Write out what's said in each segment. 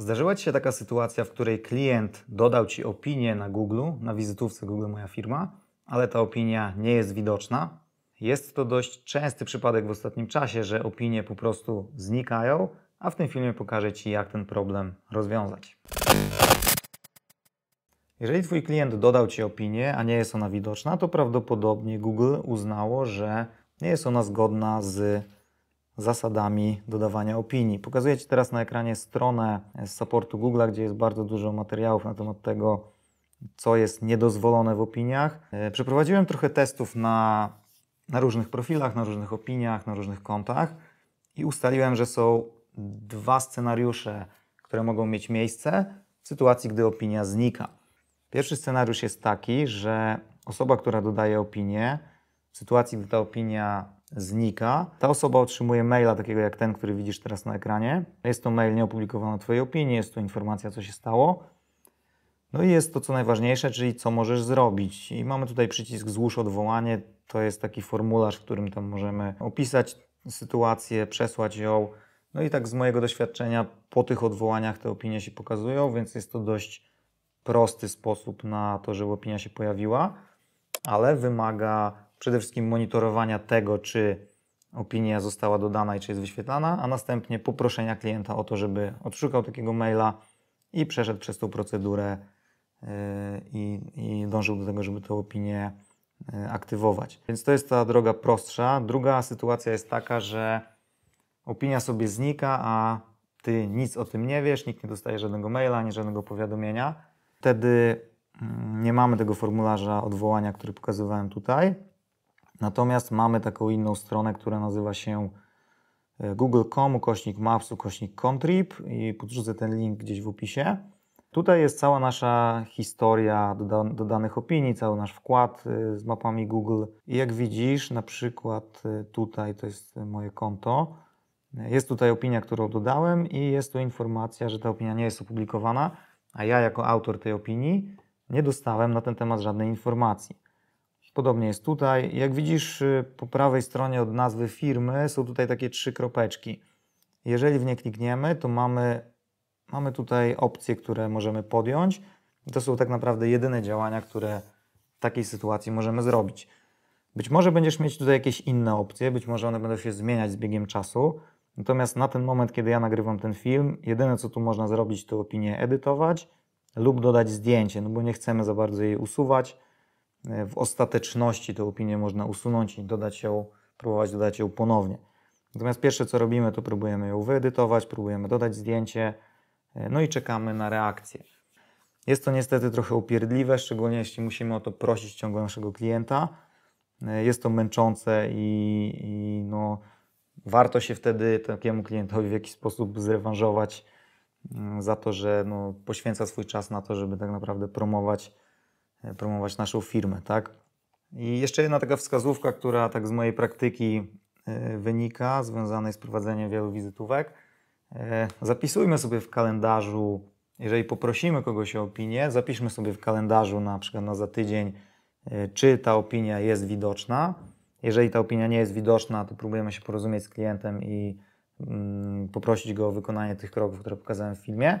Zdarzyła Ci się taka sytuacja, w której klient dodał Ci opinię na Google, na wizytówce Google Moja Firma, ale ta opinia nie jest widoczna. Jest to dość częsty przypadek w ostatnim czasie, że opinie po prostu znikają, a w tym filmie pokażę Ci, jak ten problem rozwiązać. Jeżeli Twój klient dodał Ci opinię, a nie jest ona widoczna, to prawdopodobnie Google uznało, że nie jest ona zgodna z zasadami dodawania opinii. Pokazuję Ci teraz na ekranie stronę z supportu Google, gdzie jest bardzo dużo materiałów na temat tego, co jest niedozwolone w opiniach. E, przeprowadziłem trochę testów na, na różnych profilach, na różnych opiniach, na różnych kontach i ustaliłem, że są dwa scenariusze, które mogą mieć miejsce w sytuacji, gdy opinia znika. Pierwszy scenariusz jest taki, że osoba, która dodaje opinię, w sytuacji, gdy ta opinia znika, ta osoba otrzymuje maila takiego jak ten, który widzisz teraz na ekranie. Jest to mail nieopublikowany Twojej opinii, jest to informacja, co się stało. No i jest to, co najważniejsze, czyli co możesz zrobić. I mamy tutaj przycisk złóż odwołanie. To jest taki formularz, w którym tam możemy opisać sytuację, przesłać ją. No i tak z mojego doświadczenia po tych odwołaniach te opinie się pokazują, więc jest to dość prosty sposób na to, żeby opinia się pojawiła, ale wymaga przede wszystkim monitorowania tego, czy opinia została dodana i czy jest wyświetlana, a następnie poproszenia klienta o to, żeby odszukał takiego maila i przeszedł przez tą procedurę e, i, i dążył do tego, żeby tę opinię e, aktywować. Więc to jest ta droga prostsza. Druga sytuacja jest taka, że opinia sobie znika, a ty nic o tym nie wiesz, nikt nie dostaje żadnego maila ani żadnego powiadomienia. Wtedy mm, nie mamy tego formularza odwołania, który pokazywałem tutaj. Natomiast mamy taką inną stronę, która nazywa się e, google.com, ukośnik maps, ukośnik contrib i podrzucę ten link gdzieś w opisie. Tutaj jest cała nasza historia dodanych opinii, cały nasz wkład e, z mapami Google. I jak widzisz, na przykład e, tutaj to jest moje konto. Jest tutaj opinia, którą dodałem, i jest tu informacja, że ta opinia nie jest opublikowana, a ja, jako autor tej opinii, nie dostałem na ten temat żadnej informacji. Podobnie jest tutaj. Jak widzisz y, po prawej stronie od nazwy firmy są tutaj takie trzy kropeczki. Jeżeli w nie klikniemy, to mamy, mamy tutaj opcje, które możemy podjąć. I to są tak naprawdę jedyne działania, które w takiej sytuacji możemy zrobić. Być może będziesz mieć tutaj jakieś inne opcje, być może one będą się zmieniać z biegiem czasu. Natomiast na ten moment, kiedy ja nagrywam ten film, jedyne co tu można zrobić, to opinię edytować lub dodać zdjęcie, no bo nie chcemy za bardzo jej usuwać E, w ostateczności tę opinię można usunąć i dodać ją, próbować dodać ją ponownie. Natomiast pierwsze co robimy, to próbujemy ją wyedytować, próbujemy dodać zdjęcie, e, no i czekamy na reakcję. Jest to niestety trochę upierdliwe, szczególnie jeśli musimy o to prosić w ciągu naszego klienta. E, jest to męczące i, i no, warto się wtedy takiemu klientowi w jakiś sposób zrewanżować mm, za to, że no, poświęca swój czas na to, żeby tak naprawdę promować E, promować naszą firmę, tak? I jeszcze jedna taka wskazówka, która tak z mojej praktyki e, wynika, związanej z prowadzeniem wielu wizytówek. E, zapisujmy sobie w kalendarzu, jeżeli poprosimy kogoś o opinię, zapiszmy sobie w kalendarzu na przykład na za tydzień, czy ta opinia jest widoczna. Jeżeli ta opinia nie jest widoczna, to próbujemy się porozumieć z klientem i mm, poprosić go o wykonanie tych kroków, które pokazałem w filmie.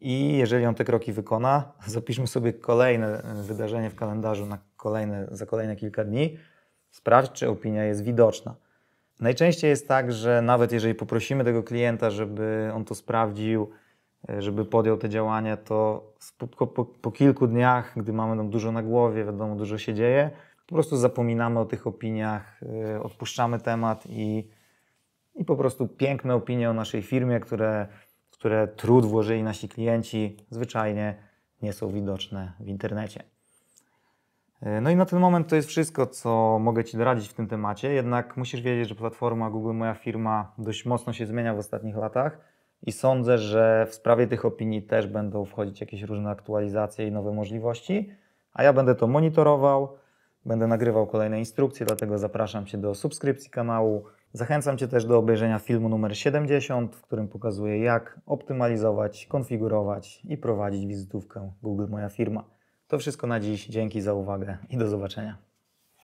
I jeżeli on te kroki wykona, zapiszmy sobie kolejne wydarzenie w kalendarzu na kolejne, za kolejne kilka dni. Sprawdź, czy opinia jest widoczna. Najczęściej jest tak, że nawet jeżeli poprosimy tego klienta, żeby on to sprawdził, e, żeby podjął te działania, to po, po, po kilku dniach, gdy mamy nam dużo na głowie, wiadomo, dużo się dzieje, po prostu zapominamy o tych opiniach, e, odpuszczamy temat i, i po prostu piękne opinie o naszej firmie, które które trud włożyli nasi klienci, zwyczajnie nie są widoczne w internecie. E, no i na ten moment to jest wszystko, co mogę Ci doradzić w tym temacie. Jednak musisz wiedzieć, że platforma Google Moja Firma dość mocno się zmienia w ostatnich latach i sądzę, że w sprawie tych opinii też będą wchodzić jakieś różne aktualizacje i nowe możliwości, a ja będę to monitorował, będę nagrywał kolejne instrukcje, dlatego zapraszam Cię do subskrypcji kanału, Zachęcam Cię też do obejrzenia filmu numer 70, w którym pokazuję, jak optymalizować, konfigurować i prowadzić wizytówkę Google Moja Firma. To wszystko na dziś. Dzięki za uwagę i do zobaczenia.